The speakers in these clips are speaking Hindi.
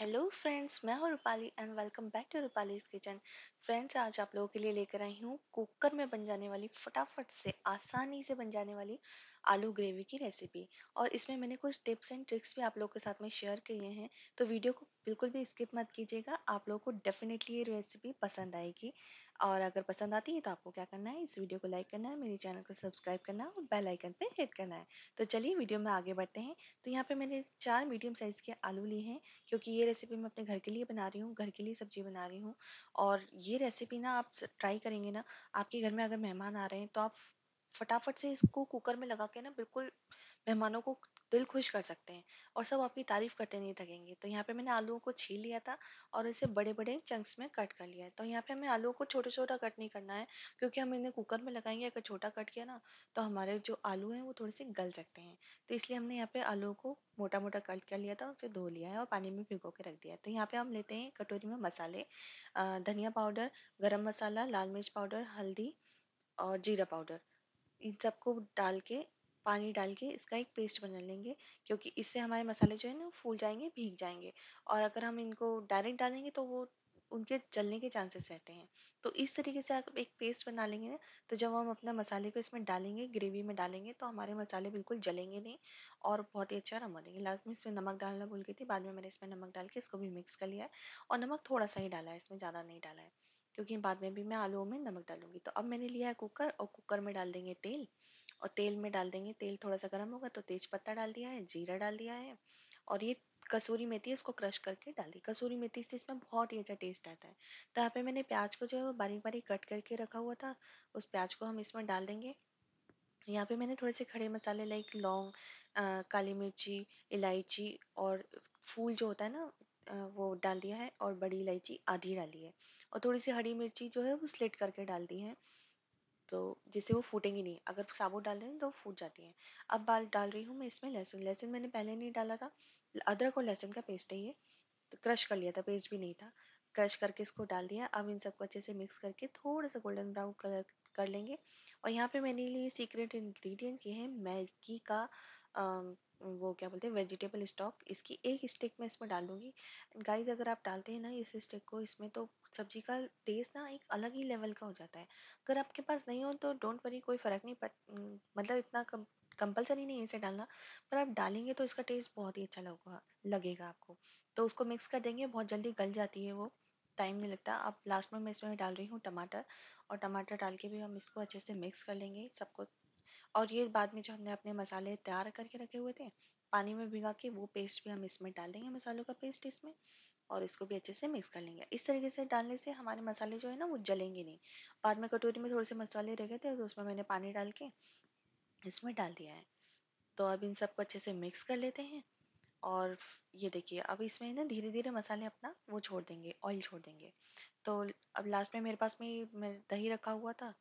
हेलो फ्रेंड्स मैं हूँ Rupali and welcome back to Rupali's kitchen friends आज आप लोगों के लिए लेकर आई हूँ कुकर में बन जाने वाली फटाफट से आसानी से बन जाने वाली आलू ग्रेवी की रेसिपी और इसमें मैंने कुछ टिप्स एंड ट्रिक्स भी आप लोगों के साथ में शेयर किए हैं तो वीडियो को बिल्कुल भी स्किप मत कीजिएगा आप लोगों को डेफिनेटली ये रेसिपी पसंद आएगी और अगर पसंद आती है तो आपको क्या करना है इस वीडियो को लाइक करना है मेरे चैनल को सब्सक्राइब करना है और बेल आइकन पे हिट करना है तो चलिए वीडियो में आगे बढ़ते हैं तो यहाँ पे मैंने चार मीडियम साइज़ के आलू लिए हैं क्योंकि ये रेसिपी मैं अपने घर के लिए बना रही हूँ घर के लिए सब्जी बना रही हूँ और ये रेसिपी ना आप ट्राई करेंगे ना आपके घर में अगर मेहमान आ रहे हैं तो आप फटाफट से इसको कुकर में लगा के ना बिल्कुल मेहमानों को दिल खुश कर सकते हैं और सब आपकी तारीफ करते नहीं थकेंगे तो यहाँ पे मैंने आलूओं को छील लिया था और इसे बड़े बड़े चंक्स में कट कर लिया है तो यहाँ पे हमें आलूओं को छोटा छोटा कट नहीं करना है क्योंकि हम इन्हें कुकर में लगाएंगे अगर छोटा कट किया ना तो हमारे जो आलू हैं वो थोड़े से गल सकते हैं तो इसलिए हमने यहाँ पे आलूओं को मोटा मोटा कट कर लिया था उसे धो लिया है और पानी में भिगो के रख दिया है तो यहाँ पे हम लेते हैं कटोरी में मसाले धनिया पाउडर गर्म मसाला लाल मिर्च पाउडर हल्दी और जीरा पाउडर इन सबको डाल के पानी डाल के इसका एक पेस्ट बना लेंगे क्योंकि इससे हमारे मसाले जो है ना फूल जाएंगे भीग जाएंगे और अगर हम इनको डायरेक्ट डालेंगे तो वो उनके जलने के चांसेस रहते हैं तो इस तरीके से आप एक पेस्ट बना लेंगे ना तो जब हम अपना मसाले को इसमें डालेंगे ग्रेवी में डालेंगे तो हमारे मसाले बिल्कुल जलेंगे नहीं और बहुत ही अच्छा रम बनेंगे लास्ट में इसमें नमक डालना भूल गई थी बाद में मैंने इसमें नमक डाल के इसको भी मिक्स कर लिया है और नमक थोड़ा सा ही डाला है इसमें ज़्यादा नहीं डाला है क्योंकि बाद में भी मैं आलूओं में नमक डालूंगी तो अब मैंने लिया है कुकर और कुकर में डाल देंगे तेल और तेल में डाल देंगे तेल थोड़ा सा गर्म होगा तो तेज पत्ता डाल दिया है जीरा डाल दिया है और ये कसूरी मेथी इसको क्रश करके डाल दी कसूरी मेथी से इसमें बहुत ही अच्छा टेस्ट आता है तो यहाँ पे मैंने प्याज को जो है वो बारीक बारीक कट करके रखा हुआ था उस प्याज को हम इसमें डाल देंगे यहाँ पे मैंने थोड़े से खड़े मसाले लाइक लौंग काली मिर्ची इलायची और फूल जो होता है ना वो डाल दिया है और बड़ी इलायची आधी डाली है और थोड़ी सी हरी मिर्ची जो है वो स्लेट करके डाल दी है तो जिससे वो फूटेंगी नहीं अगर साबुत डाल दें तो फूट जाती हैं अब डाल डाल रही हूँ मैं इसमें लहसुन लहसुन मैंने पहले नहीं डाला था अदरक और लहसुन का पेस्ट है ये तो क्रश कर लिया था पेस्ट भी नहीं था क्रश करके इसको डाल दिया अब इन सबको अच्छे से मिक्स करके थोड़ा सा गोल्डन ब्राउन कलर कर लेंगे और यहाँ पे मैंने लिए सीक्रेट इंग्रेडिएंट ये है मैगी का वो क्या बोलते हैं वेजिटेबल स्टॉक इसकी एक स्टिक मैं इसमें डाल दूँगी गाइस अगर आप डालते हैं ना इस स्टिक को इसमें तो सब्जी का टेस्ट ना एक अलग ही लेवल का हो जाता है अगर आपके पास नहीं हो तो डोंट वरी कोई फ़र्क नहीं पड़ मतलब इतना कम कंपलसरी नहीं है इसे डालना पर आप डालेंगे तो इसका टेस्ट बहुत ही अच्छा लगेगा लगेगा आपको तो उसको मिक्स कर देंगे बहुत जल्दी गल जाती है वो टाइम नहीं लगता अब लास्ट में मैं इसमें डाल रही हूँ टमाटर और टमाटर डाल के भी हम इसको अच्छे से मिक्स कर लेंगे सबको और ये बाद में जो हमने अपने मसाले तैयार करके रखे हुए थे पानी में भिगा के वो पेस्ट भी हम इसमें डाल देंगे मसालों का पेस्ट इसमें और इसको भी अच्छे से मिक्स कर लेंगे इस तरीके से डालने से हमारे मसाले जो है ना वो जलेंगे नहीं बाद में कटोरी में थोड़े से मसाले रह गए थे तो उसमें मैंने पानी डाल के इसमें डाल दिया है तो अब इन सबको अच्छे से मिक्स कर लेते हैं और ये देखिए अब इसमें ना धीरे धीरे मसाले अपना वो छोड़ देंगे ऑयल छोड़ देंगे तो अब लास्ट में मेरे पास में दही रखा हुआ था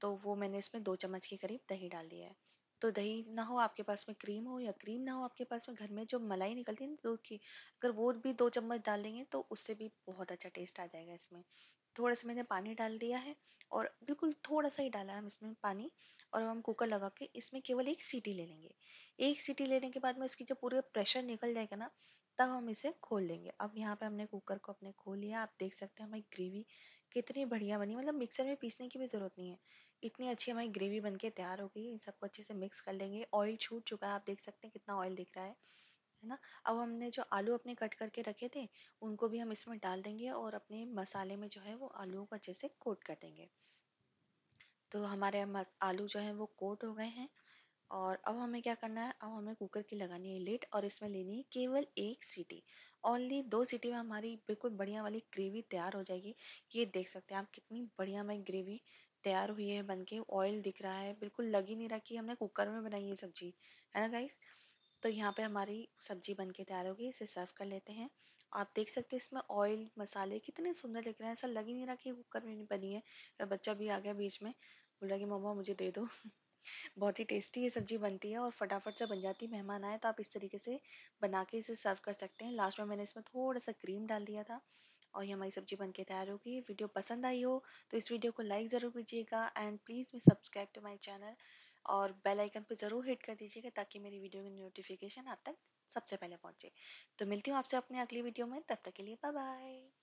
तो वो मैंने इसमें दो चम्मच के करीब दही डाल दिया है तो दही ना हो आपके पास में क्रीम हो या क्रीम ना हो आपके पास में घर में जो मलाई निकलती है ना दूध की अगर वो भी दो चम्मच डाल देंगे तो उससे भी बहुत अच्छा टेस्ट आ जाएगा इसमें थोड़ा सा मैंने पानी डाल दिया है और बिल्कुल थोड़ा सा ही डाला है हम इसमें पानी और हम कुकर लगा के इसमें केवल एक सीटी ले लेंगे एक सीटी लेने के बाद में उसकी जो पूरा प्रेशर निकल जाएगा ना तब हम इसे खोल लेंगे अब यहाँ पे हमने कुकर को अपने खोल लिया आप देख सकते हैं हमारी ग्रेवी कितनी बढ़िया बनी मतलब मिक्सर में पीसने की भी ज़रूरत नहीं है इतनी अच्छी हमारी ग्रेवी बन के तैयार हो गई इन सबको अच्छे से मिक्स कर लेंगे ऑयल छूट चुका है आप देख सकते हैं कितना ऑयल दिख रहा है है ना अब हमने जो आलू अपने कट करके रखे थे उनको भी हम इसमें डाल देंगे और अपने मसाले में जो है वो आलुओं को अच्छे से कोट कर देंगे तो हमारे आलू जो है वो कोट हो गए हैं और अब हमें क्या करना है अब हमें कुकर की लगानी है लेट और इसमें लेनी है केवल एक सीटी ओनली दो सीटी में हमारी बिल्कुल बढ़िया वाली ग्रेवी तैयार हो जाएगी ये देख सकते हैं आप कितनी बढ़िया हमारी ग्रेवी तैयार हुई है बनके ऑयल दिख रहा है बिल्कुल लग ही नहीं रहा कि हमने कुकर में बनाई है सब्जी है ना गाइस तो यहाँ पे हमारी सब्जी बनके तैयार हो गई इसे सर्व कर लेते हैं आप देख सकते हैं इसमें ऑयल मसाले कितने सुंदर दिख रहे हैं ऐसा लग ही नहीं रहा कि कुकर में नहीं बनी है बच्चा भी आ गया बीच में बोला कि मम्मा मुझे दे दो बहुत ही टेस्टी ये सब्ज़ी बनती है और फटाफट से बन जाती है, मेहमान आए तो आप इस तरीके से बना के इसे सर्व कर सकते हैं। लास्ट में मैंने इसमें थोड़ा-सा क्रीम डाल दिया था और ये हमारी सब्ज़ी बनके तैयार होगी वीडियो पसंद आई हो तो इस वीडियो को लाइक ज़रूर कीजिएगा एंड प्लीज़ मैं सब्सक्राइब टू माय चैनल और बेल आइकन पर ज़रूर हिट कर दीजिएगा ताकि मेरी वीडियो की नोटिफिकेशन आप तक सबसे पहले पहुँचे। तो मिलती हूँ आपसे अपने अगली वीडियो में, तब तक के लिए बाय-बाय।